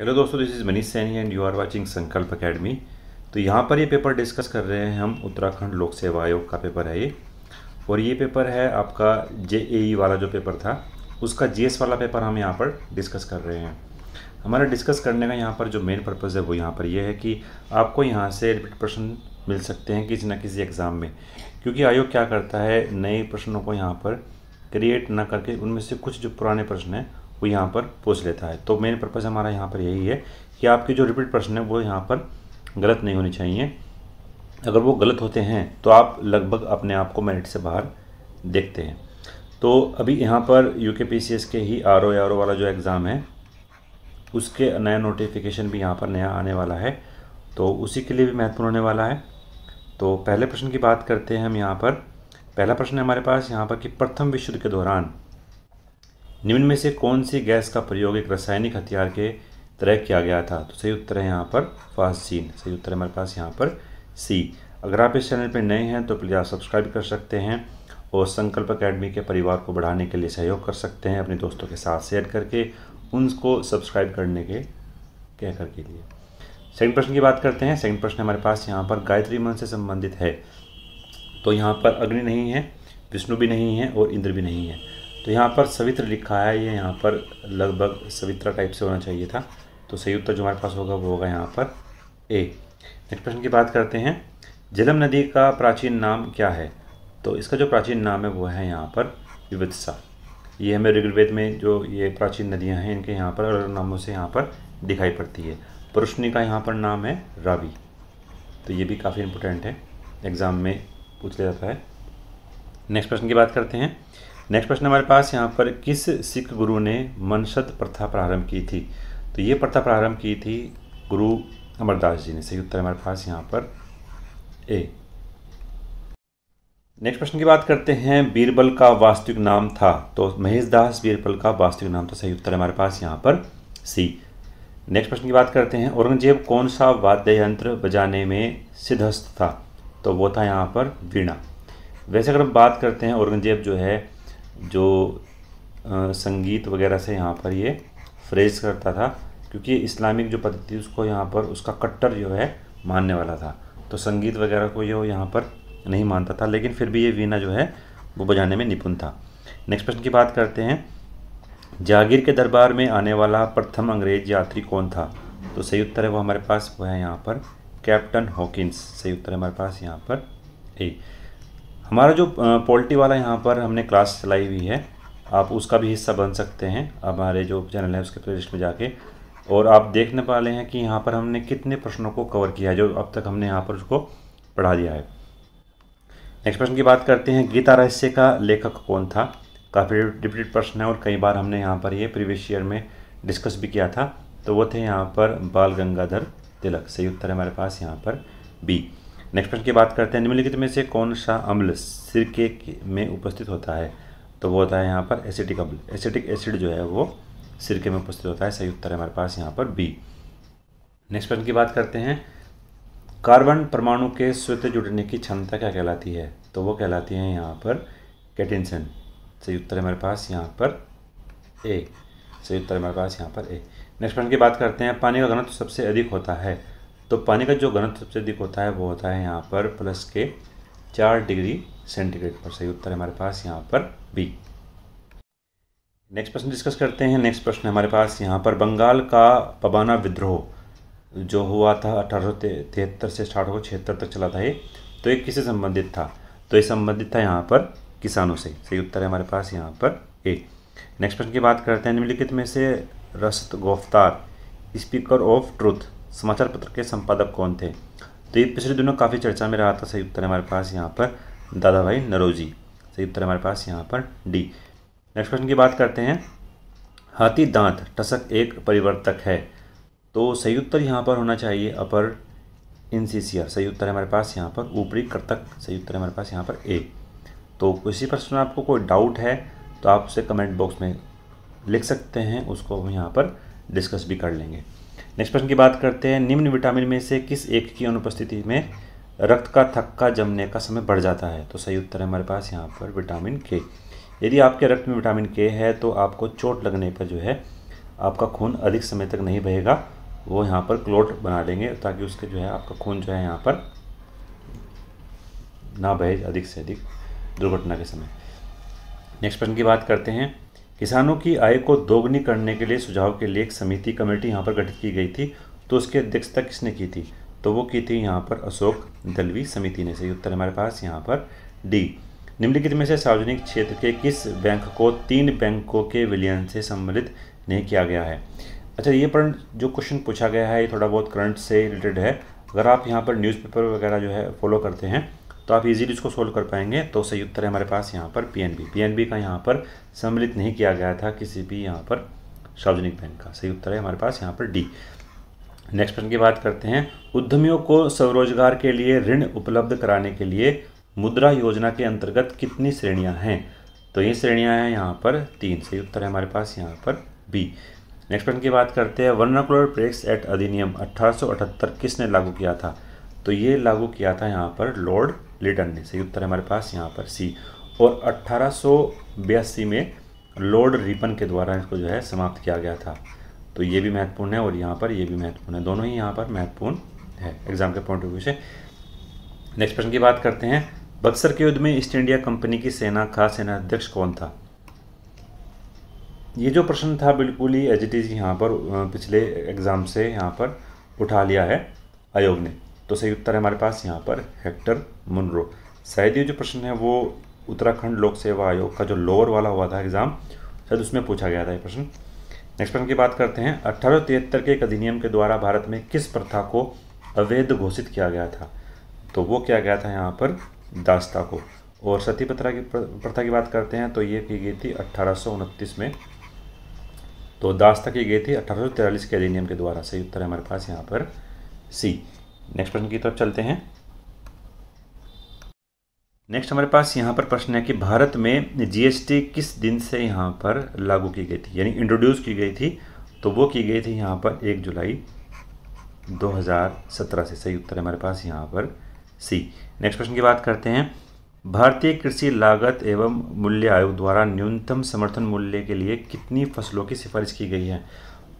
Hello दोस्तों this is Manish Saini and you are watching Sankalp academy तो यहाँ पर ये पेपर डिस्कस कर रहे हैं हम उत्तराखंड लोक सेवा आयोग का पेपर है ये और ये पेपर है आपका जे ई e वाला जो पेपर था उसका जी वाला पेपर हम यहाँ पर डिस्कस कर रहे हैं हमारा डिस्कस करने का यहाँ पर जो मेन पर्पज़ है वो यहाँ पर ये यह है कि आपको यहाँ से रिपीट प्रश्न मिल सकते हैं किसी न किसी एग्ज़ाम में क्योंकि आयोग क्या करता है नए प्रश्नों को यहाँ पर क्रिएट ना करके उनमें से कुछ जो पुराने प्रश्न हैं वो यहाँ पर पूछ लेता है तो मेन पर्पज़ हमारा यहाँ पर यही है कि आपके जो रिपीट प्रश्न है वो यहाँ पर गलत नहीं होने चाहिए अगर वो गलत होते हैं तो आप लगभग अपने आप को मेरिट से बाहर देखते हैं तो अभी यहाँ पर you K P C S के ही आर ओ आर ओ वाला जो एग्ज़ाम है उसके नया नोटिफिकेशन भी यहाँ पर नया आने वाला है तो उसी के लिए भी महत्वपूर्ण होने वाला है तो पहले प्रश्न की बात करते हैं हम यहाँ पर पहला प्रश्न है हमारे पास यहाँ पर कि प्रथम विश्व युद्ध के दौरान निम्न में से कौन सी गैस का प्रयोग एक रासायनिक हथियार के तरह किया गया था तो सही उत्तर है यहाँ पर फास्जीन सही उत्तर हमारे पास यहाँ पर सी अगर आप इस चैनल पर नए हैं तो प्लीज़ आप सब्सक्राइब कर सकते हैं और संकल्प अकेडमी के परिवार को बढ़ाने के लिए सहयोग कर सकते हैं अपने दोस्तों के साथ शेयर करके उनको सब्सक्राइब करने के कहकर के लिए सेकंड प्रश्न की बात करते हैं सेकंड प्रश्न हमारे पास यहाँ पर गायत्री मन से संबंधित है तो यहाँ पर अग्नि नहीं है विष्णु भी नहीं है और इंद्र भी नहीं है तो यहाँ पर सवित्र लिखा है ये यहाँ पर लगभग सवित्रा टाइप से होना चाहिए था तो सही उत्तर जो हमारे पास होगा वो होगा यहाँ पर ए नेक्स्ट प्रश्न की बात करते हैं जलम नदी का प्राचीन नाम क्या है तो इसका जो प्राचीन नाम है वो है यहाँ पर विवत्सा ये हमें ऋग्वेद में जो ये प्राचीन नदियाँ हैं इनके यहाँ पर अलग नामों से यहाँ पर दिखाई पड़ती है पुरुषनी का यहाँ पर नाम है रावी तो ये भी काफ़ी इम्पोर्टेंट है एग्ज़ाम में पूछ लिया जाता है नेक्स्ट प्रश्न की बात करते हैं नेक्स्ट प्रश्न हमारे पास यहाँ पर किस सिख गुरु ने मनसद प्रथा प्रारंभ की थी तो ये प्रथा प्रारंभ की थी गुरु अमरदास जी ने सही उत्तर हमारे पास यहाँ पर ए नेक्स्ट प्रश्न की बात करते हैं बीरबल का वास्तविक नाम था तो महेश दास बीरबल का वास्तविक नाम था सही उत्तर हमारे पास यहाँ पर सी नेक्स्ट प्रश्न की बात करते हैं औरंगजेब कौन सा वाद्य यंत्र बजाने में सिद्धस्त था तो वो था यहाँ पर वीणा वैसे अगर हम बात करते हैं औरंगजेब जो है जो आ, संगीत वगैरह से यहाँ पर ये फ्रेज करता था क्योंकि इस्लामिक जो पद्धति उसको यहाँ पर उसका कट्टर जो है मानने वाला था तो संगीत वगैरह को ये यहाँ पर नहीं मानता था लेकिन फिर भी ये वीणा जो है वो बजाने में निपुण था नेक्स्ट प्रश्न की बात करते हैं जागीर के दरबार में आने वाला प्रथम अंग्रेज यात्री कौन था तो सही उत्तर है वो हमारे पास वो है यहाँ पर कैप्टन हॉकिंस सही उत्तर है हमारे पास यहाँ पर ए हमारा जो पोल्ट्री वाला यहाँ पर हमने क्लास चलाई हुई है आप उसका भी हिस्सा बन सकते हैं हमारे जो चैनल है उसके प्लेलिस्ट में जाके और आप देखने पा रहे हैं कि यहाँ पर हमने कितने प्रश्नों को कवर किया है जो अब तक हमने यहाँ पर उसको पढ़ा दिया है नेक्स्ट प्रश्न की बात करते हैं गीता रहस्य का लेखक कौन था काफ़ी डिफिकल्ट प्रश्न है और कई बार हमने यहाँ पर ये प्रीवियस ईयर में डिस्कस भी किया था तो वो थे यहाँ पर बाल गंगाधर तिलक सही उत्तर है हमारे पास यहाँ पर बी नेक्स्ट प्रश्न की बात करते हैं निम्नलिखित में से कौन सा अम्ल सिरके में उपस्थित होता है तो वो होता है यहाँ पर एसिटिक अम्ल एसिटिक एसिड जो है वो सिरके में उपस्थित होता है सही उत्तर है हमारे पास यहाँ पर बी नेक्स्ट प्रश्न की बात करते हैं कार्बन परमाणु के स्वित जुड़ने की क्षमता क्या कहलाती है तो वो कहलाती है यहाँ पर कैटेंसन सही उत्तर है हमारे पास यहाँ पर ए सही उत्तर हमारे पास यहाँ पर ए नेक्स्ट प्रश्न की बात करते हैं पानी का घनत्व सबसे अधिक होता है तो पानी का जो घनत्व सबसे अधिक होता है वो होता है यहाँ पर प्लस के चार डिग्री सेंटीग्रेड पर सही उत्तर हमारे पास यहाँ पर बी नेक्स्ट प्रश्न डिस्कस करते हैं नेक्स्ट प्रश्न हमारे पास यहाँ पर बंगाल का पबाना विद्रोह जो हुआ था अठारह से अठारह छिहत्तर तक चला था ये तो ये किससे संबंधित था तो ये संबंधित था यहाँ पर किसानों से सही उत्तर है हमारे पास यहाँ पर ए नेक्स्ट प्रश्न की बात करते हैं निम्नलिखित में से Rast Goftar speaker of truth समाचार पत्र के संपादक कौन थे तो ये पिछले दिनों काफ़ी चर्चा में रहा था सही उत्तर हमारे पास यहाँ पर दादा भाई नरोजी सही उत्तर हमारे पास यहाँ पर डी नेक्स्ट क्वेश्चन की बात करते हैं हाथी दांत टसक एक परिवर्तक है तो सही उत्तर यहाँ पर होना चाहिए अपर इनसीसीआर सही उत्तर हमारे पास यहाँ पर ऊपरी कर्तक सही उत्तर हमारे पास यहाँ पर ए तो इसी प्रश्न में आपको कोई डाउट है तो आप उसे कमेंट बॉक्स में लिख सकते हैं उसको हम यहाँ पर डिस्कस भी कर लेंगे नेक्स्ट प्रश्न की बात करते हैं निम्न विटामिन में से किस एक की अनुपस्थिति में रक्त का थक्का जमने का समय बढ़ जाता है तो सही उत्तर है हमारे पास यहाँ पर विटामिन के यदि आपके रक्त में विटामिन के है तो आपको चोट लगने पर जो है आपका खून अधिक समय तक नहीं बहेगा वो यहाँ पर क्लोट बना लेंगे ताकि उसके जो है आपका खून जो है यहाँ पर ना बहे अधिक से अधिक दुर्घटना के समय नेक्स्ट प्रश्न की बात करते हैं किसानों की आय को दोगुनी करने के लिए सुझाव के लिए एक समिति कमेटी यहाँ पर गठित की गई थी तो उसकी अध्यक्षता किसने की थी तो वो की थी यहाँ पर अशोक दलवी समिति ने सही उत्तर हमारे पास यहाँ पर डी निम्नलिखित में से सार्वजनिक क्षेत्र के किस बैंक को तीन बैंकों के विलियन से सम्मिलित नहीं किया गया है अच्छा ये पर जो क्वेश्चन पूछा गया है ये थोड़ा बहुत करंट से रिलेटेड है अगर आप यहाँ पर न्यूज़पेपर वगैरह जो है फॉलो करते हैं तो आप इजीली इसको सोल्व कर पाएंगे तो सही उत्तर है हमारे पास यहाँ पर पीएनबी पीएनबी का यहाँ पर सम्मिलित नहीं किया गया था किसी भी यहाँ पर सार्वजनिक बैंक का सही उत्तर है हमारे पास यहाँ पर डी नेक्स्ट प्रश्न की बात करते हैं उद्यमियों को स्वरोजगार के लिए ऋण उपलब्ध कराने के लिए मुद्रा योजना के अंतर्गत कितनी श्रेणियाँ हैं तो ये श्रेणियाँ हैं यहाँ पर तीन सही उत्तर है हमारे पास यहाँ पर बी नेक्स्ट प्रश्न की बात करते हैं वर्नाकुलर प्रेक्स एक्ट अधिनियम अठारह किसने लागू किया था तो ये लागू किया था यहाँ पर लॉर्ड लीटन ने सही उत्तर है हमारे पास यहाँ पर सी और अट्ठारह में लॉर्ड रिपन के द्वारा इसको जो है समाप्त किया गया था तो ये भी महत्वपूर्ण है और यहाँ पर ये भी महत्वपूर्ण है दोनों ही यहाँ पर महत्वपूर्ण है एग्जाम के पॉइंट ऑफ व्यू से नेक्स्ट प्रश्न की बात करते हैं बक्सर के युद्ध में ईस्ट इंडिया कंपनी की सेना का सेनाध्यक्ष कौन था ये जो प्रश्न था बिल्कुल ही एज इट इज़ यहाँ पर पिछले एग्ज़ाम से यहाँ पर उठा लिया है आयोग ने तो सही उत्तर है हमारे पास यहाँ पर हेक्टर मुनरो शायद ये जो प्रश्न है वो उत्तराखंड लोक सेवा आयोग का जो लोअर वाला हुआ था एग्ज़ाम शायद उसमें पूछा गया था ये प्रश्न नेक्स्ट प्रश्न की बात करते हैं अट्ठारह के एक अधिनियम के द्वारा भारत में किस प्रथा को अवैध घोषित किया गया था तो वो किया गया था यहाँ पर दास्ता को और सती प्रथा की प्रथा की बात करते हैं तो ये की गई थी अट्ठारह में तो दास्ता की गई थी अट्ठारह के अधिनियम के द्वारा सही उत्तर है हमारे पास यहाँ पर सी नेक्स्ट प्रश्न की तरफ चलते हैं नेक्स्ट हमारे पास यहाँ पर प्रश्न है कि भारत में जीएसटी किस दिन से यहाँ पर लागू की गई थी यानी इंट्रोड्यूस की गई थी तो वो की गई थी यहाँ पर एक जुलाई 2017 से सही उत्तर है हमारे पास यहाँ पर सी नेक्स्ट प्रश्न की बात करते हैं भारतीय कृषि लागत एवं मूल्य आयोग द्वारा न्यूनतम समर्थन मूल्य के लिए कितनी फसलों की सिफारिश की गई है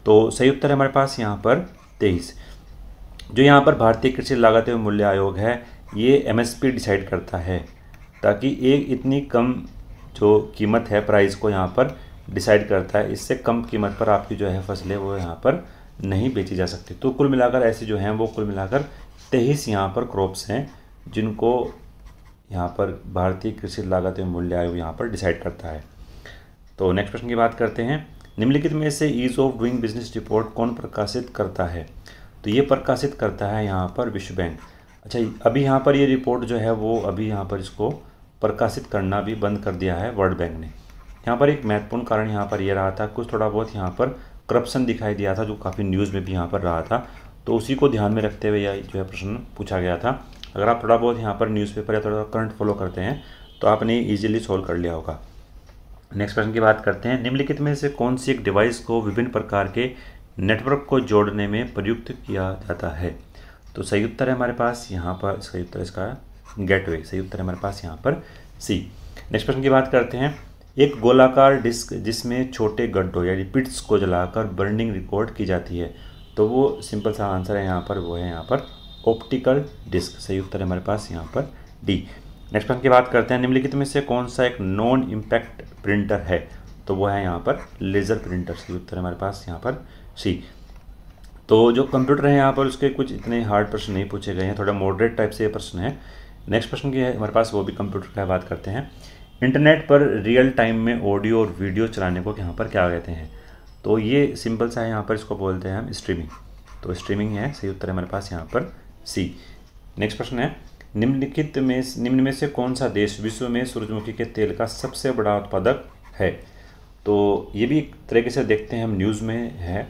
तो सही उत्तर है हमारे पास यहाँ पर तेईस जो यहाँ पर भारतीय कृषि लागत एवं मूल्य आयोग है ये एम डिसाइड करता है ताकि एक इतनी कम जो कीमत है प्राइस को यहाँ पर डिसाइड करता है इससे कम कीमत पर आपकी जो है फसलें वो यहाँ पर नहीं बेची जा सकती तो कुल मिलाकर ऐसे जो हैं वो कुल मिलाकर तेईस यहाँ पर क्रॉप्स हैं जिनको यहाँ पर भारतीय कृषि लागत एवं मूल्य आयोग यहाँ पर डिसाइड करता है तो नेक्स्ट क्वेश्चन की बात करते हैं निम्नलिखित में से ease of doing business report कौन प्रकाशित करता है तो ये प्रकाशित करता है यहाँ पर विश्व बैंक अच्छा अभी यहाँ पर ये रिपोर्ट जो है वो अभी यहाँ पर इसको प्रकाशित करना भी बंद कर दिया है वर्ल्ड बैंक ने यहाँ पर एक महत्वपूर्ण कारण यहाँ पर ये यह रहा था कुछ थोड़ा बहुत यहाँ पर करप्शन दिखाई दिया था जो काफ़ी न्यूज़ में भी यहाँ पर रहा था तो उसी को ध्यान में रखते हुए यह जो है प्रश्न पूछा गया था अगर आप थोड़ा बहुत यहाँ पर न्यूज़पेपर या थोड़ा करंट फॉलो करते हैं तो आपने ईजिली सोल्व कर लिया होगा नेक्स्ट प्रश्न की बात करते हैं निम्नलिखित में से कौन सी एक डिवाइस को विभिन्न प्रकार के नेटवर्क को जोड़ने में प्रयुक्त किया जाता है तो सही उत्तर है हमारे पास यहाँ पर सही उत्तर इसका गेटवे सही उत्तर है हमारे पास यहाँ पर सी नेक्स्ट प्रश्न की बात करते हैं एक गोलाकार डिस्क जिसमें छोटे गड्ढों यानी पिट्स को जलाकर बर्निंग रिकॉर्ड की जाती है तो वो सिंपल सा आंसर है यहाँ पर वो है यहाँ पर ऑप्टिकल डिस्क सही उत्तर है हमारे पास यहाँ पर डी नेक्स्ट प्रश्न की बात करते हैं निम्नलिखित में से कौन सा एक नॉन इम्पैक्ट प्रिंटर है तो वो है यहाँ पर लेज़र प्रिंटर सही उत्तर है हमारे पास यहाँ पर सी तो जो कंप्यूटर है यहाँ पर उसके कुछ इतने हार्ड प्रश्न नहीं पूछे गए हैं थोड़ा मॉडरेट टाइप से ये प्रश्न है नेक्स्ट प्रश्न की है हमारे पास वो भी कंप्यूटर का बात करते हैं इंटरनेट पर रियल टाइम में ऑडियो और वीडियो चलाने को यहाँ पर क्या कहते हैं तो ये सिंपल सा है यहाँ पर इसको बोलते हैं हम स्ट्रीमिंग तो स्ट्रीमिंग है सही उत्तर है हमारे पास यहाँ पर सी नेक्स्ट प्रश्न है निम्नलिखित में निम्न में से कौन सा देश विश्व में सूरजमुखी के तेल का सबसे बड़ा उत्पादक है तो ये भी एक तरीके से देखते हैं हम न्यूज़ में है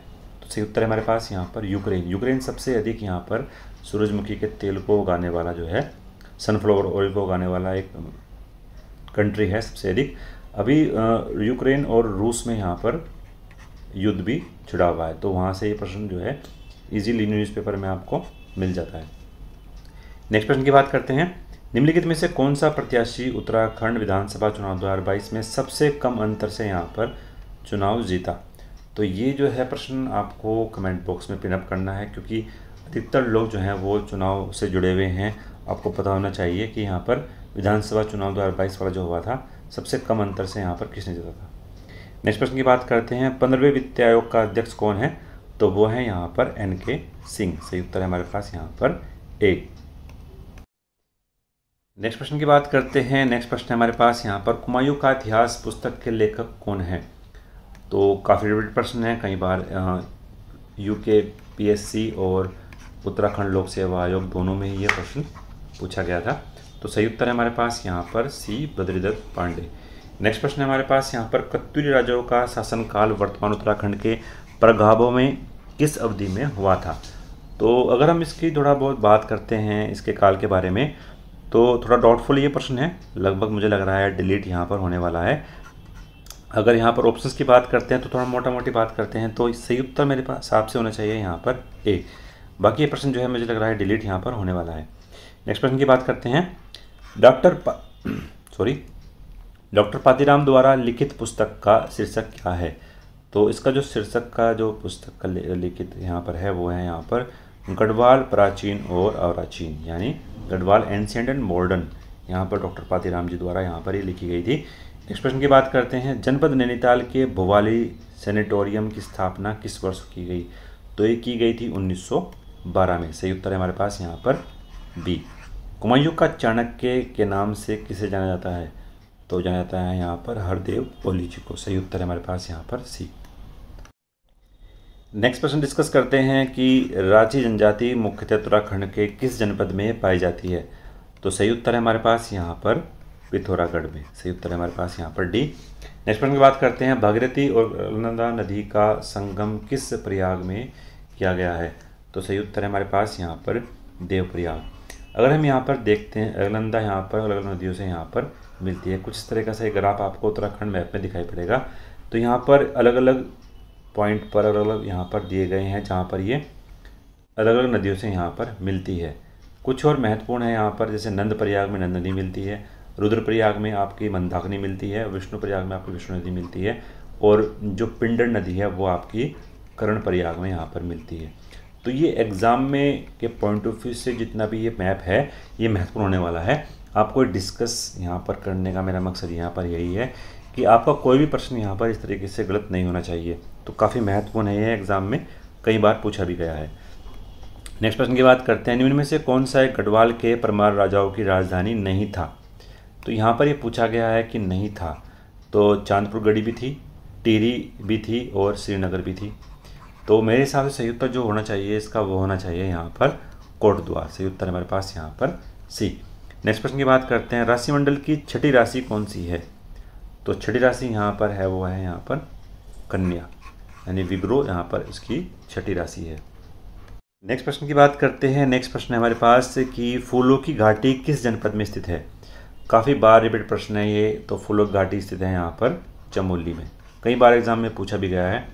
सबसे उत्तर हमारे पास यहाँ पर यूक्रेन यूक्रेन सबसे अधिक यहाँ पर सूरजमुखी के तेल को उगाने वाला जो है सनफ्लावर ऑयल को उगाने वाला एक कंट्री है सबसे अधिक अभी यूक्रेन और रूस में यहाँ पर युद्ध भी छिड़ा हुआ है तो वहाँ से ये प्रश्न जो है इजीली न्यूज़पेपर में आपको मिल जाता है नेक्स्ट प्रश्न की बात करते हैं निम्नलिखित में से कौन सा प्रत्याशी उत्तराखंड विधानसभा चुनाव 2022 में सबसे कम अंतर से यहाँ पर चुनाव जीता तो ये जो है प्रश्न आपको कमेंट बॉक्स में पिनअप करना है क्योंकि अधिकतर लोग जो हैं वो चुनाव से जुड़े हुए हैं आपको पता होना चाहिए कि यहाँ पर विधानसभा चुनाव दो वाला जो हुआ था सबसे कम अंतर से यहाँ पर किसने जीता था नेक्स्ट प्रश्न की बात करते हैं पंद्रहवें वित्त आयोग का अध्यक्ष कौन है तो वो है यहाँ पर एन के सिंह सही उत्तर है हमारे पास यहाँ पर ए नेक्स्ट प्रश्न की बात करते हैं नेक्स्ट प्रश्न हमारे पास यहाँ पर कुमायूं का इतिहास पुस्तक के लेखक कौन है तो काफ़ी रिलेटेड पर्सन हैं कई बार U K P S C और उत्तराखंड लोक सेवा आयोग दोनों में ही ये प्रश्न पूछा गया था तो सही उत्तर है हमारे पास यहाँ पर सी बद्रीदत्त पांडे नेक्स्ट प्रश्न है हमारे पास यहाँ पर कत्यूरी राजाओं का शासनकाल वर्तमान उत्तराखंड के प्रगाबों में किस अवधि में हुआ था तो अगर हम इसकी थोड़ा बहुत बात करते हैं इसके काल के बारे में तो थोड़ा डाउटफुल ये प्रश्न है लगभग मुझे लग रहा है डिलीट यहाँ पर होने वाला है अगर यहाँ पर ऑप्शंस की बात करते हैं तो थोड़ा मोटा मोटी बात करते हैं तो सही उत्तर मेरे पास हिसाब से होना चाहिए यहाँ पर ए बाकी ये प्रश्न जो है मुझे लग रहा है डिलीट यहाँ पर होने वाला है नेक्स्ट प्रश्न की बात करते हैं डॉक्टर सॉरी डॉक्टर पातीराम द्वारा लिखित पुस्तक का शीर्षक क्या है तो इसका जो शीर्षक का जो पुस्तक का लिखित यहाँ पर है वो है यहाँ पर गढ़वाल प्राचीन और अवराचीन यानी गढ़वाल एंशियंट एंड मॉडर्न यहाँ पर डॉक्टर पातीराम जी द्वारा यहाँ पर ये लिखी गई थी नेक्स्ट प्रश्न की बात करते हैं जनपद नैनीताल के भोवाली सेनेटोरियम की स्थापना किस वर्ष की गई तो ये की गई थी 1912 में सही उत्तर है हमारे पास यहाँ पर बी कुमायूं का चाणक्य के नाम से किसे जाना जाता है तो जाना जाता है यहाँ पर हरदेव ओली जी को सही उत्तर है हमारे पास यहाँ पर सी नेक्स्ट प्रश्न डिस्कस करते हैं कि रांची जनजाति मुख्यतः उत्तराखंड के किस जनपद में पाई जाती है तो सही उत्तर है हमारे पास यहाँ पर पिथौरागढ़ में सही उत्तर है हमारे पास यहाँ पर डी नेक्स्ट प्रश्न की बात करते हैं भागीरथी और नंदा नदी का संगम किस प्रयाग में किया गया है तो सही उत्तर है हमारे पास यहाँ पर देवप्रयाग अगर हम यहाँ पर देखते हैं अलगनंदा यहाँ पर अलग अलग नदियों से यहाँ पर मिलती है कुछ इस तरह का सही ग्राफ आपको उत्तराखंड मैप में दिखाई पड़ेगा तो यहाँ पर अलग अलग पॉइंट पर अलग अलग यहाँ पर दिए गए हैं जहाँ पर ये अलग अलग नदियों से यहाँ पर मिलती है कुछ और महत्वपूर्ण है यहाँ पर जैसे नंद प्रयाग में नंद नदी मिलती है रुद्रप्रयाग में आपकी मंदाकिनी मिलती है विष्णु प्रयाग में आपकी विष्णु नदी मिलती है और जो पिंडर नदी है वो आपकी करण प्रयाग में यहाँ पर मिलती है तो ये एग्ज़ाम में के पॉइंट ऑफ व्यू से जितना भी ये मैप है ये महत्वपूर्ण होने वाला है आपको डिस्कस यहाँ पर करने का मेरा मकसद यहाँ पर यही है कि आपका कोई भी प्रश्न यहाँ पर इस तरीके से गलत नहीं होना चाहिए तो काफ़ी महत्वपूर्ण है ये एग्ज़ाम में कई बार पूछा भी गया है नेक्स्ट प्रश्न की बात करते हैं निम्न में से कौन सा एक गढ़वाल के परमार राजाओं की राजधानी नहीं था तो यहाँ पर ये पूछा गया है कि नहीं था तो चांदपुर गढ़ी भी थी टीरी भी थी और श्रीनगर भी थी तो मेरे हिसाब से सही उत्तर जो होना चाहिए इसका वो होना चाहिए यहाँ पर कोटद्वार सही उत्तर हमारे पास यहाँ पर सी नेक्स्ट प्रश्न की बात करते हैं राशिमंडल की छठी राशि कौन सी है तो छठी राशि यहाँ पर है वो है यहाँ पर कन्या यानी विग्रो यहाँ पर इसकी छठी राशि है नेक्स्ट प्रश्न की बात करते हैं नेक्स्ट प्रश्न है हमारे पास कि फूलों की घाटी किस जनपद में स्थित है काफ़ी बार रिपीट प्रश्न है ये तो फुलोक घाटी स्थित है यहाँ पर चमोली में कई बार एग्जाम में पूछा भी गया है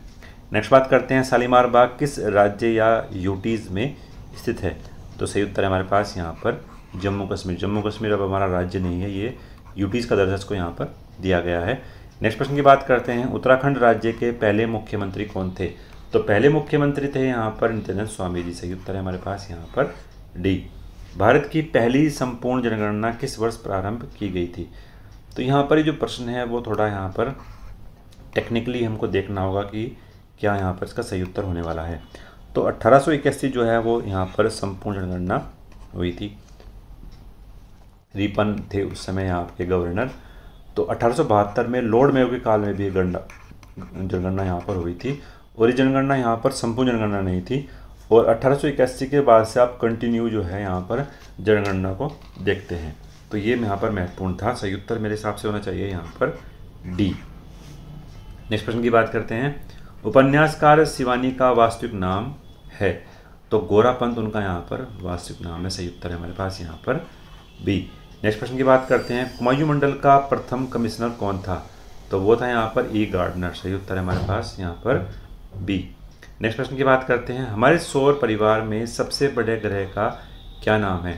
नेक्स्ट बात करते हैं शालीमार बाग किस राज्य या यूटीज़ में स्थित है तो सही उत्तर है हमारे पास यहाँ पर जम्मू कश्मीर जम्मू कश्मीर अब हमारा राज्य नहीं है ये यूटीज़ का दर्जा इसको यहाँ पर दिया गया है नेक्स्ट प्रश्न की बात करते हैं उत्तराखंड राज्य के पहले मुख्यमंत्री कौन थे तो पहले मुख्यमंत्री थे यहाँ पर नित्यानंद स्वामी जी सही उत्तर है हमारे पास यहाँ पर डी भारत की पहली संपूर्ण जनगणना किस वर्ष प्रारंभ की गई थी तो यहाँ पर जो प्रश्न है वो थोड़ा यहाँ पर टेक्निकली हमको देखना होगा कि क्या यहाँ पर इसका सही उत्तर होने वाला है तो अट्ठारह जो है वो यहाँ पर संपूर्ण जनगणना हुई थी रीपन थे उस समय यहाँ के गवर्नर तो अठारह में लॉर्ड मेयो के काल में भी गणना जनगणना यहाँ पर हुई थी और ये जनगणना यहाँ पर संपूर्ण जनगणना नहीं थी और अट्ठारह के बाद से आप कंटिन्यू जो है यहाँ पर जनगणना को देखते हैं तो ये यहाँ पर महत्वपूर्ण था सही उत्तर मेरे हिसाब से होना चाहिए यहाँ पर डी नेक्स्ट प्रश्न की बात करते हैं उपन्यासकार शिवानी का वास्तविक नाम है तो गोरा पंत उनका यहाँ पर वास्तविक नाम है सही उत्तर है हमारे पास यहाँ पर बी नेक्स्ट प्रश्न की बात करते हैं कुमायूं मंडल का प्रथम कमिश्नर कौन था तो वो था यहाँ पर ई e. गार्डनर सही उत्तर है हमारे पास यहाँ पर बी नेक्स्ट प्रश्न की बात करते हैं हमारे सौर परिवार में सबसे बड़े ग्रह का क्या नाम है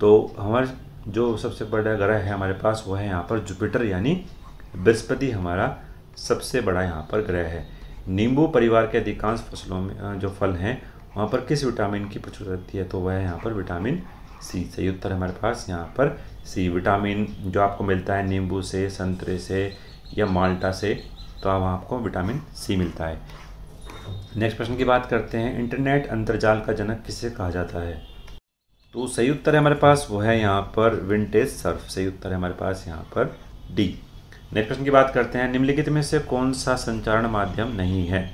तो हमारे जो सबसे बड़ा ग्रह है हमारे पास वो है यहाँ पर जुपिटर यानी बृहस्पति हमारा सबसे बड़ा यहाँ पर ग्रह है नींबू परिवार के अधिकांश फसलों में जो फल हैं वहाँ पर किस विटामिन की प्रचुर रहती है तो वह है यहाँ पर विटामिन सी सही उत्तर हमारे पास यहाँ पर सी विटामिन जो आपको मिलता है नींबू से संतरे से या माल्टा से तो अब आपको विटामिन सी मिलता है नेक्स्ट प्रश्न की बात करते हैं इंटरनेट अंतरजाल का जनक किसे कहा जाता है तो सही उत्तर है हमारे पास वो है यहाँ पर विंटेज सर्फ सही उत्तर है हमारे पास यहाँ पर डी नेक्स्ट प्रश्न की बात करते हैं निम्नलिखित में से कौन सा संचारण माध्यम नहीं है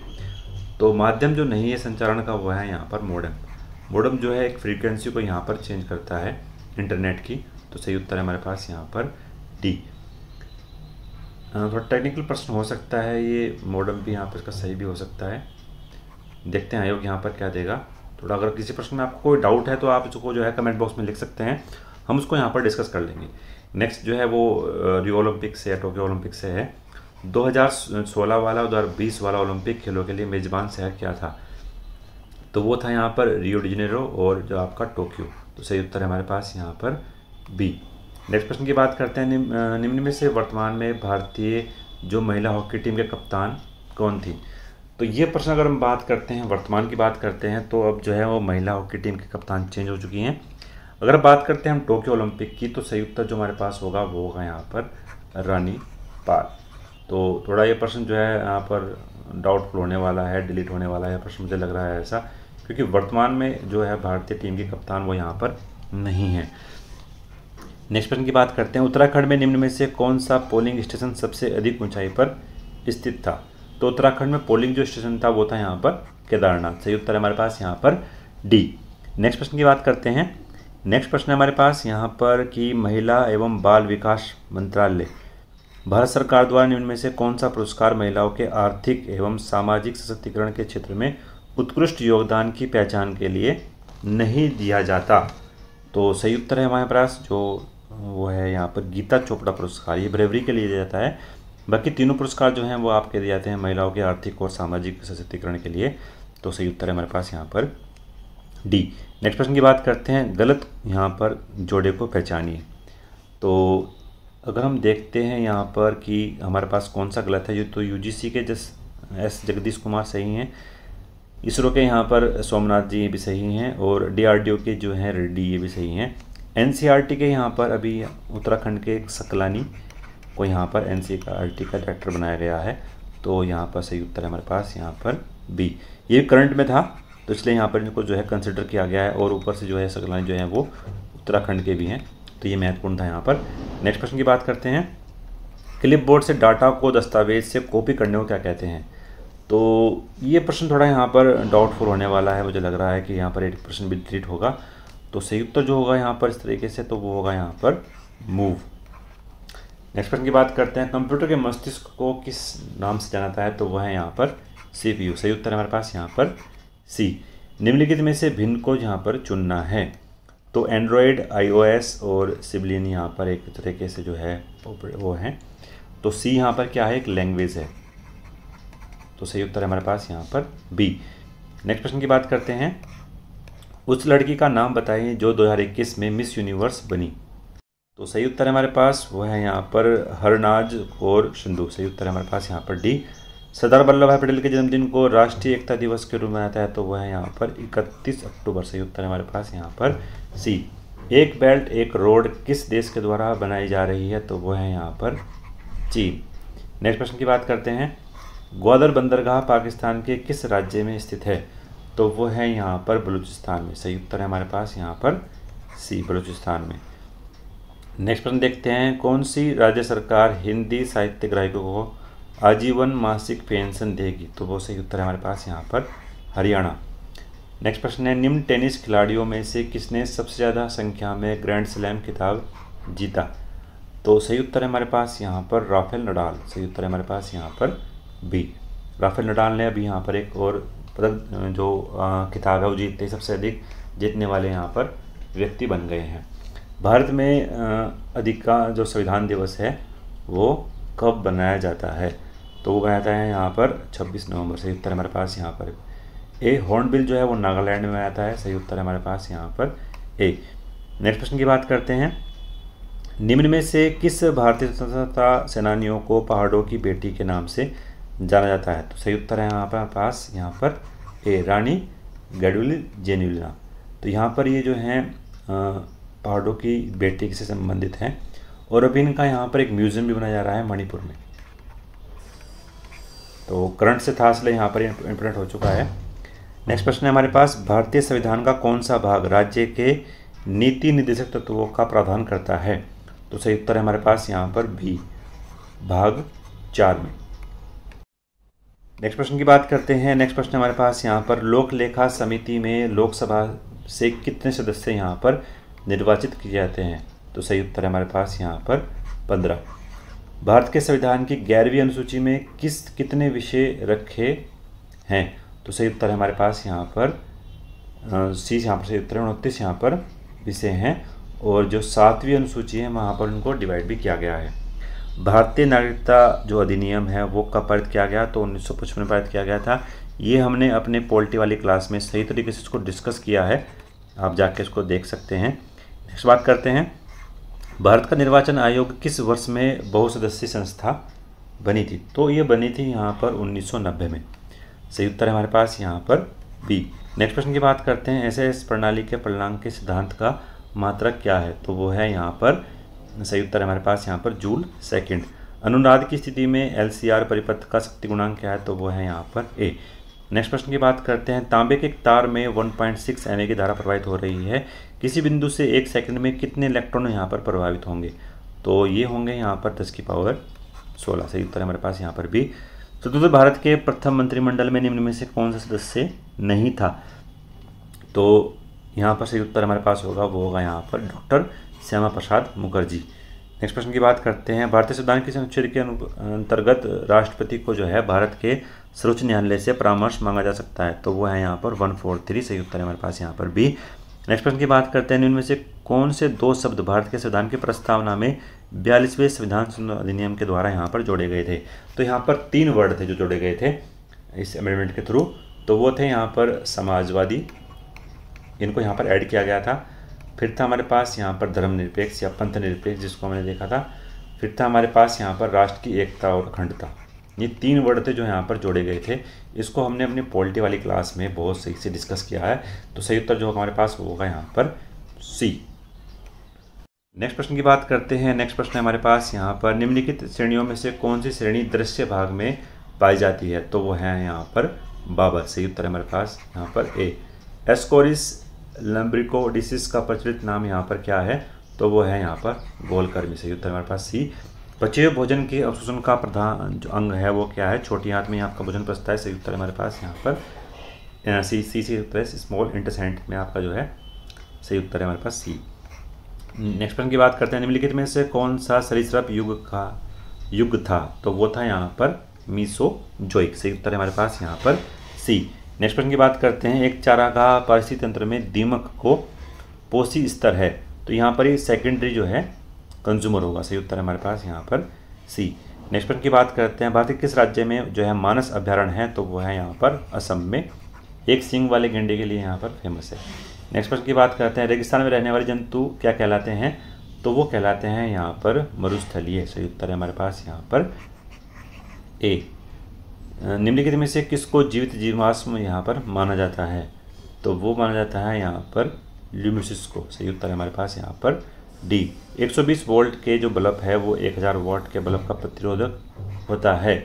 तो माध्यम जो नहीं है संचारण का वह है यहाँ पर मोडम मोडम जो है एक फ्रीक्वेंसी को यहाँ पर चेंज करता है इंटरनेट की तो सही उत्तर है हमारे पास यहाँ पर डी थोड़ा टेक्निकल प्रश्न हो सकता है ये मॉडम भी यहाँ पर इसका सही भी हो सकता है देखते हैं आयोग यहाँ पर क्या देगा थोड़ा अगर किसी प्रश्न में आपको कोई डाउट है तो आप इसको जो है कमेंट बॉक्स में लिख सकते हैं हम उसको यहाँ पर डिस्कस कर लेंगे नेक्स्ट जो है वो रियो ओलंपिक से या टोक्यो ओलंपिक से है 2016 वाला और 2020 वाला ओलंपिक खेलों के लिए मेज़बान शहर क्या था तो वो था यहाँ पर रियो डिजनेरो और जो आपका टोक्यो तो सही उत्तर हमारे पास यहाँ पर बी नेक्स्ट प्रश्न की बात करते हैं निम्न में से वर्तमान में भारतीय जो महिला हॉकी टीम के कप्तान कौन थी तो ये प्रश्न अगर हम बात करते हैं वर्तमान की बात करते हैं तो अब जो है वो महिला हॉकी टीम की कप्तान चेंज हो चुकी हैं अगर बात करते हैं हम टोक्यो ओलंपिक की तो संयुक्त जो हमारे पास होगा वो होगा यहाँ पर रानी पाल तो थोड़ा ये प्रश्न जो है यहाँ पर डाउटफुल होने वाला है डिलीट होने वाला है प्रश्न मुझे लग रहा है ऐसा क्योंकि वर्तमान में जो है भारतीय टीम की कप्तान वो यहाँ पर नहीं है नेक्स्ट प्रश्न की बात करते हैं उत्तराखंड में निम्न में से कौन सा पोलिंग स्टेशन सबसे अधिक ऊंचाई पर स्थित था तो उत्तराखंड में पोलिंग जो स्टेशन था वो था यहाँ पर केदारनाथ सही उत्तर हमारे पास यहाँ पर डी नेक्स्ट प्रश्न की बात करते हैं नेक्स्ट प्रश्न हमारे पास यहाँ पर कि महिला एवं बाल विकास मंत्रालय भारत सरकार द्वारा निम्न में से कौन सा पुरस्कार महिलाओं के आर्थिक एवं सामाजिक सशक्तिकरण के क्षेत्र में उत्कृष्ट योगदान की पहचान के लिए नहीं दिया जाता तो सही उत्तर है हमारे पास जो वो है यहाँ पर गीता चोपड़ा पुरस्कार ये ब्रेवरी के लिए दिया जाता है बाकी तीनों पुरस्कार जो हैं वो आपके दिए जाते हैं महिलाओं के आर्थिक और सामाजिक सशक्तिकरण के लिए तो सही उत्तर है हमारे पास यहाँ पर डी नेक्स्ट प्रश्न की बात करते हैं गलत यहाँ पर जोड़े को पहचानिए तो अगर हम देखते हैं यहाँ पर कि हमारे पास कौन सा गलत है ये तो यू के जस एस जगदीश कुमार सही हैं इसरो के यहाँ पर सोमनाथ जी ये भी सही हैं और डी के जो हैं रेड्डी ये भी सही हैं एन के यहाँ पर अभी उत्तराखंड के सकलानी को यहाँ पर एन का आर का डायरेक्टर बनाया गया है तो यहाँ पर सही उत्तर है हमारे पास यहाँ पर बी ये करंट में था तो इसलिए यहाँ पर इनको जो है कंसिडर किया गया है और ऊपर से जो है सगलाइन जो है वो उत्तराखंड के भी हैं तो ये महत्वपूर्ण था यहाँ पर नेक्स्ट प्रश्न की बात करते हैं क्लिपबोर्ड से डाटा को दस्तावेज से कॉपी करने को क्या कहते हैं तो ये प्रश्न थोड़ा यहाँ पर डाउटफुल होने वाला है मुझे लग रहा है कि यहाँ पर एक प्रश्न भी ट्रीट होगा तो सही उत्तर जो होगा यहाँ पर इस तरीके से तो वो होगा यहाँ पर मूव नेक्स्ट प्रश्न की बात करते हैं कंप्यूटर के मस्तिष्क को किस नाम से जाना जाता है तो वह है यहाँ पर सी पी यू सही उत्तर हमारे पास यहाँ पर सी निम्नलिखित में से भिन्न को यहाँ पर चुनना है तो एंड्रॉयड आईओएस और सिबलिन यहाँ पर एक तरीके से जो है वो है तो सी यहाँ पर क्या है एक लैंग्वेज है तो सही उत्तर हमारे पास यहाँ पर बी नेक्स्ट प्रश्न की बात करते हैं उस लड़की का नाम बताइए जो 2021 में मिस यूनिवर्स बनी तो सही उत्तर हमारे पास वो है यहाँ पर हरनाज कौर सिंधु सही उत्तर हमारे पास यहाँ पर डी सरदार वल्लभ भाई पटेल के जन्मदिन को राष्ट्रीय एकता दिवस के रूप में आता है तो वह है यहाँ पर 31 अक्टूबर सही उत्तर हमारे पास यहाँ पर सी एक बेल्ट एक रोड किस देश के द्वारा बनाई जा रही है तो वो है यहाँ पर चीन नेक्स्ट प्रश्न की बात करते हैं ग्वादर बंदरगाह पाकिस्तान के किस राज्य में स्थित है तो वो है यहाँ पर बलूचिस्तान में सही उत्तर है हमारे पास यहाँ पर सी बलूचिस्तान में नेक्स्ट प्रश्न देखते हैं कौन सी राज्य सरकार हिंदी साहित्य ग्राहकों को आजीवन मासिक पेंशन देगी तो बहुत सही उत्तर है हमारे पास यहाँ पर हरियाणा नेक्स्ट प्रश्न है निम्न टेनिस खिलाड़ियों में से किसने सबसे ज़्यादा संख्या में ग्रैंड स्लैम खिताब जीता तो सही उत्तर है हमारे पास यहाँ पर राफेल नडाल सही उत्तर है हमारे पास यहाँ पर बी राफेल नडाल ने अभी यहाँ पर एक और पदक जो किताब है वो जीतते सबसे अधिक जीतने वाले यहाँ पर व्यक्ति बन गए हैं भारत में अधिकार जो संविधान दिवस है वो कब बनाया जाता है तो वो बनाया जाता है यहाँ पर 26 नवंबर सही उत्तर हमारे पास यहाँ पर ए हॉर्नबिल जो है वो नागालैंड में आता है सही उत्तर हमारे पास यहाँ पर ए नेक्स्ट प्रश्न की बात करते हैं निम्न में से किस भारतीय स्वतंत्रता सेनानियों को पहाड़ों की बेटी के नाम से जाना जाता है तो सही उत्तर है यहाँ पर पास यहाँ पर ए रानी गडुल जेन्यूलिना तो यहाँ पर ये जो हैं आर्डो की बेटी से संबंधित हैं और अभी इनका यहाँ पर एक म्यूज़ियम भी बनाया जा रहा है मणिपुर में तो करंट से था इसलिए यहाँ पर इम्पोर्टेंट हो चुका है नेक्स्ट प्रश्न है हमारे पास भारतीय संविधान का कौन सा भाग राज्य के नीति निर्देशक तत्वों का प्रावधान करता है तो सही उत्तर है हमारे पास यहाँ पर भी भाग चार में नेक्स्ट प्रश्न की बात करते हैं नेक्स्ट प्रश्न हमारे पास यहाँ पर लोक लेखा समिति में लोकसभा से कितने सदस्य यहाँ पर निर्वाचित किए जाते हैं तो सही उत्तर है हमारे पास यहाँ पर पंद्रह भारत के संविधान की ग्यारहवीं अनुसूची में किस कितने विषय रखे हैं तो सही उत्तर हमारे पास यहाँ पर सी यहाँ पर सही उत्तर उनतीस यहाँ पर विषय हैं और जो सातवीं अनुसूची है वहाँ पर उनको डिवाइड भी किया गया है भारतीय नागरिकता जो अधिनियम है वो कब पारित किया गया तो उन्नीस में पारित किया गया था ये हमने अपने पोल्टी वाली क्लास में सही तरीके से इसको डिस्कस किया है आप जाके इसको देख सकते हैं नेक्स्ट बात करते हैं भारत का निर्वाचन आयोग किस वर्ष में बहुसदस्यीय संस्था बनी थी तो ये बनी थी यहाँ पर 1990 में सही उत्तर हमारे पास यहाँ पर बी नेक्स्ट प्रश्न की बात करते हैं ऐसे इस प्रणाली के परिणाम के सिद्धांत का मात्रक क्या है तो वो है यहाँ पर सही उत्तर हमारे पास यहाँ पर जूल सेकेंड अनुराध की स्थिति में एल परिपथ का शक्ति गुणांक क्या है तो वो है यहाँ पर ए नेक्स्ट प्रश्न की बात करते हैं तांबे के तार में 1.6 पॉइंट की धारा प्रवाहित हो रही है किसी बिंदु से एक सेकंड में कितने इलेक्ट्रॉन यहाँ पर प्रभावित होंगे तो ये होंगे यहाँ पर दस की पावर सोलह सही उत्तर हमारे पास यहाँ पर भी चतुर्थ तो भारत के प्रथम मंत्रिमंडल में निम्न में से कौन सा सदस्य नहीं था तो यहाँ पर सही उत्तर हमारे पास होगा वो होगा यहाँ पर डॉक्टर श्यामा प्रसाद मुखर्जी नेक्स्ट प्रश्न की बात करते हैं भारतीय संविधान के अनुच्छेद के अंतर्गत राष्ट्रपति को जो है भारत के सर्वोच्च न्यायालय से परामर्श मांगा जा सकता है तो वो है यहाँ पर वन फोर थ्री सही उत्तर है हमारे पास यहाँ पर भी नेक्स्ट प्रश्न की बात करते हैं इनमें से कौन से दो शब्द भारत के संविधान की प्रस्तावना में बयालीसवें संविधान अधिनियम के द्वारा यहाँ पर जोड़े गए थे तो यहाँ पर तीन वर्ड थे जो जोड़े गए थे इस अमेंडमेंट के थ्रू तो वो थे यहाँ पर समाजवादी इनको यहाँ पर ऐड किया गया था फिर था हमारे पास यहाँ पर धर्मनिरपेक्ष या पंथ निरपेक्ष जिसको हमने देखा था फिर था हमारे पास यहाँ पर राष्ट्र की एकता और अखंडता ये तीन वर्ड थे जो यहाँ पर जोड़े गए थे इसको हमने अपनी पॉलिटी वाली क्लास में बहुत सही से डिस्कस किया है तो सही उत्तर जो हमारे पास होगा यहाँ पर सी नेक्स्ट प्रश्न की बात करते हैं नेक्स्ट प्रश्न है हमारे पास यहाँ पर निम्नलिखित श्रेणियों में से कौन सी श्रेणी दृश्य भाग में पाई जाती है तो वो है यहाँ पर बाबर सही उत्तर है हमारे पास यहाँ पर ए एस्कोरिस लम्ब्रिकोडिस का प्रचलित नाम यहाँ पर क्या है तो वो है यहाँ पर गोलकर्मी सही उत्तर हमारे पास सी हुए भोजन के अवशोषण का प्रधान जो अंग है वो क्या है छोटी हाथ में आपका भोजन पचता है सही उत्तर हमारे पास यहाँ पर सी सी सी उत्तर है स्मॉल इंटरसेंट में आपका जो है सही उत्तर है हमारे पास सी नेक्स्ट प्रश्न की बात करते हैं निम्नलिखित में से कौन सा सरीसृप युग का युग था तो वो था यहाँ पर मीसो जोइक सही उत्तर है हमारे पास यहाँ पर सी नेक्स्ट प्रश्न की बात करते हैं एक चारागाह पारिस्थितिक तंत्र में दीमक को पोषी स्तर है तो यहाँ पर ये सेकेंडरी जो है कंज्यूमर होगा सही उत्तर हमारे पास यहाँ पर सी नेक्स्ट प्रश्न की बात करते हैं भारत के किस राज्य में जो है मानस अभ्यारण्य है तो वो है यहाँ पर असम में एक सिंग वाले गेंडे के लिए यहाँ पर फेमस है नेक्स्ट प्रश्न की बात करते हैं रेगिस्तान में रहने वाले जंतु क्या कहलाते हैं तो वो कहलाते हैं यहाँ पर मरुस्थलीय सही उत्तर है हमारे पास यहाँ पर ए निम्नलिखित में से किसको जीवित जीवाश्म यहाँ पर माना जाता है तो वो माना जाता है यहाँ पर ल्यूमिसिस को सही उत्तर है हमारे पास यहाँ पर डी 120 वोल्ट के जो बल्ब है वो 1000 वोल्ट के बल्ब का प्रतिरोधक होता है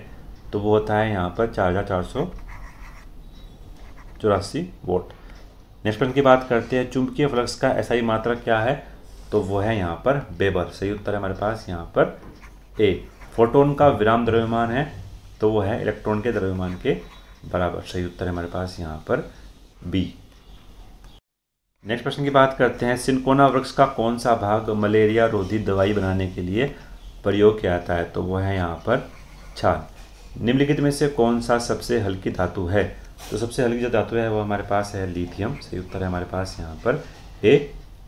तो वो होता है यहाँ पर चार हज़ार चार सौ चौरासी वोट नेक्स्ट पॉइंट की बात करते हैं चुंबकीय फ्लक्स का ऐसा ही मात्रा क्या है तो वो है यहाँ पर बेबर सही उत्तर है हमारे पास यहाँ पर ए फोटोन का विराम द्रव्यमान है तो वो है इलेक्ट्रॉन के द्रव्यमान के बराबर सही उत्तर है हमारे पास यहाँ पर बी नेक्स्ट प्रश्न की बात करते हैं सिनकोना वृक्ष का कौन सा भाग मलेरिया रोधी दवाई बनाने के लिए प्रयोग किया जाता है तो वो है यहाँ पर छाल निम्नलिखित में से कौन सा सबसे हल्की धातु है तो सबसे हल्की जो धातु है वो हमारे पास है लिथियम सही उत्तर है हमारे पास यहाँ पर ए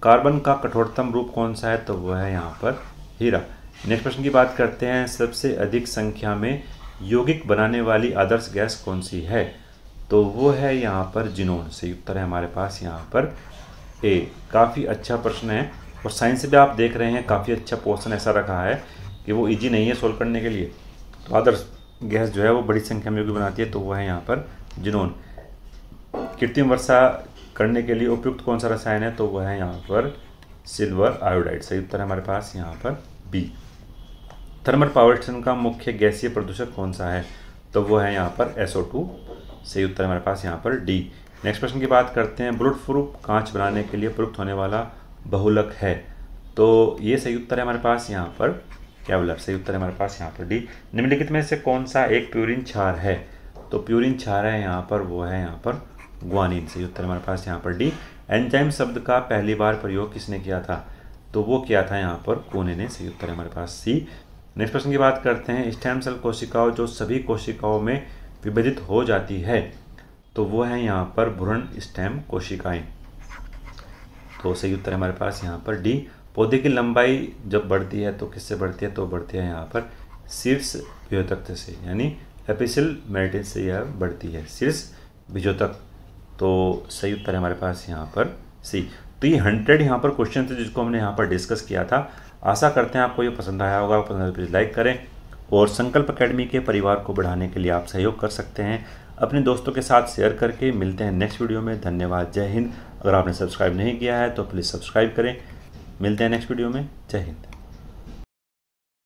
कार्बन का कठोरतम रूप कौन सा है तो वो है यहाँ पर हीरा नेक्स्ट प्रश्न की बात करते हैं सबसे अधिक संख्या में यौगिक बनाने वाली आदर्श गैस कौन सी है तो वो है यहाँ पर जिनोन सही उत्तर है हमारे पास यहाँ पर ए काफ़ी अच्छा प्रश्न है और साइंस से भी आप देख रहे हैं काफ़ी अच्छा पोर्सन ऐसा रखा है कि वो ईजी नहीं है सोल्व करने के लिए तो अदर्स गैस जो है वो बड़ी संख्या में योग्य बनाती है तो वह है यहाँ पर जिनोन कृत्रिम वर्षा करने के लिए उपयुक्त कौन सा रसायन है तो वह है यहाँ पर सिल्वर आयोडाइड सही उत्तर हमारे पास यहाँ पर बी थर्मल पावर स्टेशन का मुख्य गैसीय प्रदूषक कौन सा है तो वो है यहाँ पर टू सही उत्तर हमारे पास यहाँ पर डी नेक्स्ट प्रश्न की बात करते हैं ब्रुट प्रूफ कांच बनाने के लिए प्रयुक्त होने वाला बहुलक है तो ये सही उत्तर है हमारे पास यहाँ पर क्या बोला सही उत्तर है हमारे पास यहाँ पर डी निम्नलिखित में से कौन सा एक प्यूरिन छार है तो प्यूरिन छार है यहाँ पर वो है यहाँ पर ग्वानिन सही उत्तर हमारे पास यहाँ पर डी एंजाइम शब्द का पहली बार प्रयोग किसने किया था तो वो किया था यहाँ पर कोने ने सही उत्तर हमारे पास सी नेक्स्ट प्रश्न की बात करते हैं स्टेम सेल कोशिकाओं जो सभी कोशिकाओं में विभाजित हो जाती है तो वो है यहाँ पर भ्रूण स्टेम कोशिकाएं तो सही उत्तर हमारे पास यहाँ पर डी पौधे की लंबाई जब बढ़ती है तो किससे बढ़ती है तो बढ़ती है यहाँ पर शीर्ष बीजोतक से यानी एपिसल मेरिटिन से यह बढ़ती है शीर्ष बीजोतक तो सही उत्तर हमारे पास यहाँ पर सी तो ये हंड्रेड यहाँ पर क्वेश्चन थे जिसको हमने यहाँ पर डिस्कस किया था आशा करते हैं आपको ये पसंद आया होगा पसंद आया तो प्लीज़ लाइक करें और संकल्प अकेडमी के परिवार को बढ़ाने के लिए आप सहयोग कर सकते हैं अपने दोस्तों के साथ शेयर करके मिलते हैं नेक्स्ट वीडियो में धन्यवाद जय हिंद अगर आपने सब्सक्राइब नहीं किया है तो प्लीज़ सब्सक्राइब करें मिलते हैं नेक्स्ट वीडियो में जय हिंद